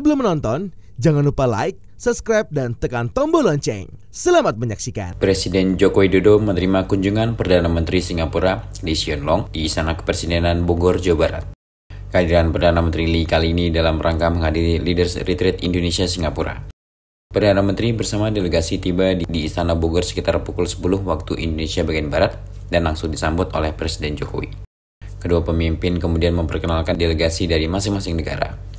Sebelum menonton, jangan lupa like, subscribe, dan tekan tombol lonceng. Selamat menyaksikan. Presiden Joko Widodo menerima kunjungan Perdana Menteri Singapura Lee Hsien Loong di Istana Kepresidenan Bogor, Jawa Barat. Kehadiran Perdana Menteri Lee kali ini dalam rangka menghadiri Leaders Retreat Indonesia Singapura. Perdana Menteri bersama delegasi tiba di, di Istana Bogor sekitar pukul 10 waktu Indonesia bagian Barat dan langsung disambut oleh Presiden Jokowi. Kedua pemimpin kemudian memperkenalkan delegasi dari masing-masing negara.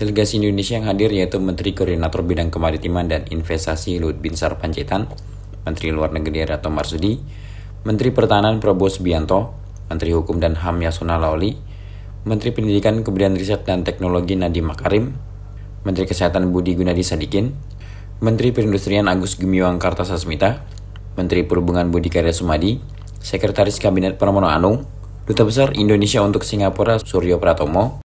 Delegasi Indonesia yang hadir yaitu Menteri Koordinator Bidang Kemaritiman dan Investasi Luhut Binsar Panjaitan, Menteri Luar Negeri Retno Marsudi, Menteri Pertahanan Prabowo Subianto, Menteri Hukum dan HAM Yasona Lawli, Menteri Pendidikan Kebudayaan Riset dan Teknologi Nadiem Makarim, Menteri Kesehatan Budi Gunadi Sadikin, Menteri Perindustrian Agus Gumiwang Kartasasmita, Menteri Perhubungan Budi Karya Sumadi, Sekretaris Kabinet Pramono Anung, Duta Besar Indonesia untuk Singapura Suryo Pratomo,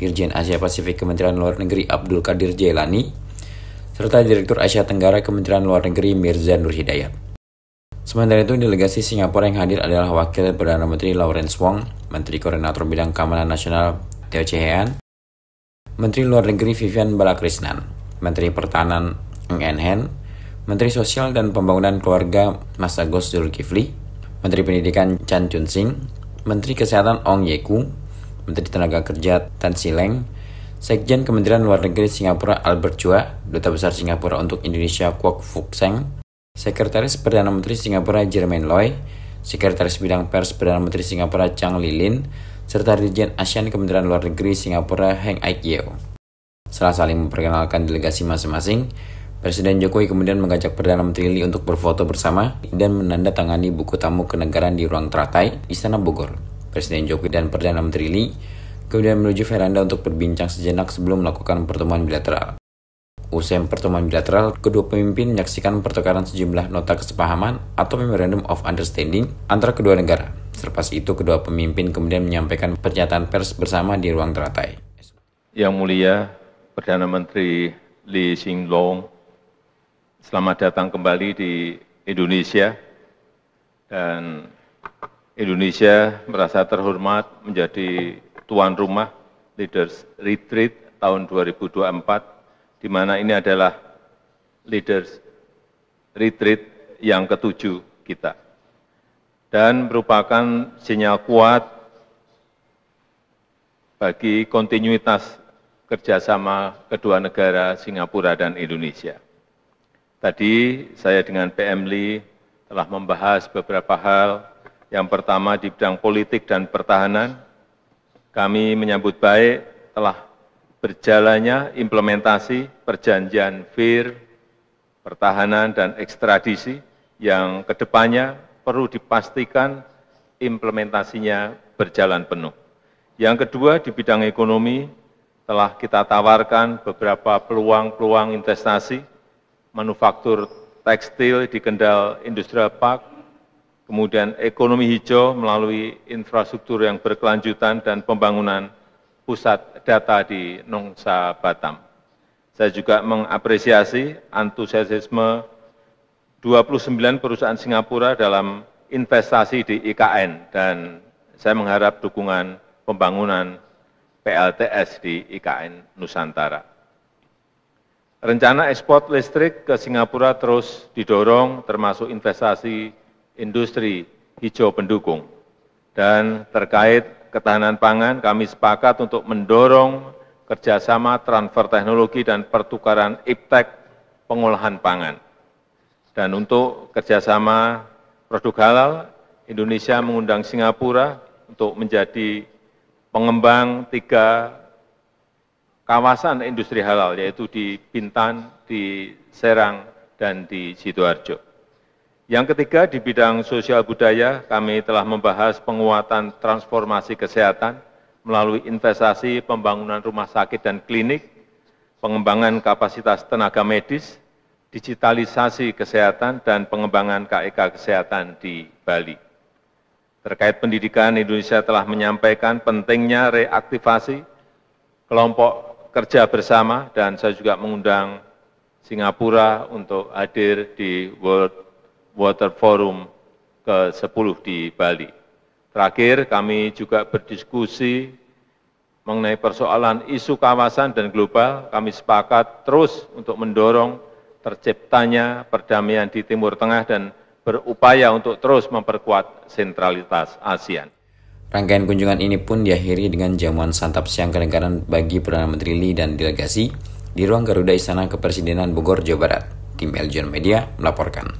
Dirjen Asia Pasifik Kementerian Luar Negeri Abdul Kadir Jailani, serta Direktur Asia Tenggara Kementerian Luar Negeri Mirza Nur Hidayat. Sementara itu, delegasi Singapura yang hadir adalah Wakil Perdana Menteri Lawrence Wong, Menteri Koordinator Bidang Keamanan Nasional Teo Chehean, Menteri Luar Negeri Vivian Balakrishnan, Menteri Pertahanan Ng Hen, Menteri Sosial dan Pembangunan Keluarga Masagos Zulkifli, Menteri Pendidikan Chan Chun Sing, Menteri Kesehatan Ong Ye Kung, Menteri Tenaga Kerja Tan Sileng, Sekjen Kementerian Luar Negeri Singapura Albert Chua, Duta Besar Singapura untuk Indonesia Kwok Fuk Seng, Sekretaris Perdana Menteri Singapura Jermaine Loy, Sekretaris Bidang Pers Perdana Menteri Singapura Chang Lilin, serta Dirjen ASEAN Kementerian Luar Negeri Singapura Heng Aik Yeo. Setelah saling memperkenalkan delegasi masing-masing, Presiden Jokowi kemudian mengajak Perdana Menteri Lee untuk berfoto bersama dan menandatangani buku tamu kenegaraan di ruang teratai Istana Bogor. Presiden Jokowi dan Perdana Menteri Lee, kemudian menuju veranda untuk berbincang sejenak sebelum melakukan pertemuan bilateral. Usai pertemuan bilateral, kedua pemimpin menyaksikan pertukaran sejumlah nota kesepahaman atau Memorandum of Understanding antara kedua negara. Selepas itu, kedua pemimpin kemudian menyampaikan pernyataan pers bersama di ruang teratai. Yang mulia Perdana Menteri Lee Hsing Long, selamat datang kembali di Indonesia dan Indonesia merasa terhormat menjadi tuan rumah Leaders Retreat tahun 2024, di mana ini adalah Leaders Retreat yang ketujuh kita. Dan merupakan sinyal kuat bagi kontinuitas kerjasama kedua negara Singapura dan Indonesia. Tadi saya dengan PM Lee telah membahas beberapa hal yang pertama di bidang politik dan pertahanan, kami menyambut baik telah berjalannya implementasi perjanjian FIR, pertahanan, dan ekstradisi yang kedepannya perlu dipastikan implementasinya berjalan penuh. Yang kedua, di bidang ekonomi telah kita tawarkan beberapa peluang-peluang investasi, manufaktur tekstil di Kendal Industrial Park, kemudian ekonomi hijau melalui infrastruktur yang berkelanjutan dan pembangunan pusat data di Nongsa Batam. Saya juga mengapresiasi antusiasisme 29 perusahaan Singapura dalam investasi di IKN dan saya mengharap dukungan pembangunan PLTS di IKN Nusantara. Rencana ekspor listrik ke Singapura terus didorong termasuk investasi industri hijau pendukung. Dan terkait ketahanan pangan, kami sepakat untuk mendorong kerjasama transfer teknologi dan pertukaran iptek pengolahan pangan. Dan untuk kerjasama produk halal, Indonesia mengundang Singapura untuk menjadi pengembang tiga kawasan industri halal, yaitu di Bintan, di Serang, dan di Sidoarjo. Yang ketiga, di bidang sosial budaya, kami telah membahas penguatan transformasi kesehatan melalui investasi pembangunan rumah sakit dan klinik, pengembangan kapasitas tenaga medis, digitalisasi kesehatan, dan pengembangan KEK e kesehatan di Bali. Terkait pendidikan, Indonesia telah menyampaikan pentingnya reaktivasi kelompok kerja bersama, dan saya juga mengundang Singapura untuk hadir di World Water Forum ke-10 di Bali. Terakhir, kami juga berdiskusi mengenai persoalan isu kawasan dan global. Kami sepakat terus untuk mendorong terciptanya perdamaian di Timur Tengah dan berupaya untuk terus memperkuat sentralitas ASEAN. Rangkaian kunjungan ini pun diakhiri dengan jamuan santap siang kenegaraan bagi Perdana Menteri Lee dan delegasi di ruang Garuda Istana Kepresidenan Bogor, Jawa Barat. Tim Eljon Media melaporkan.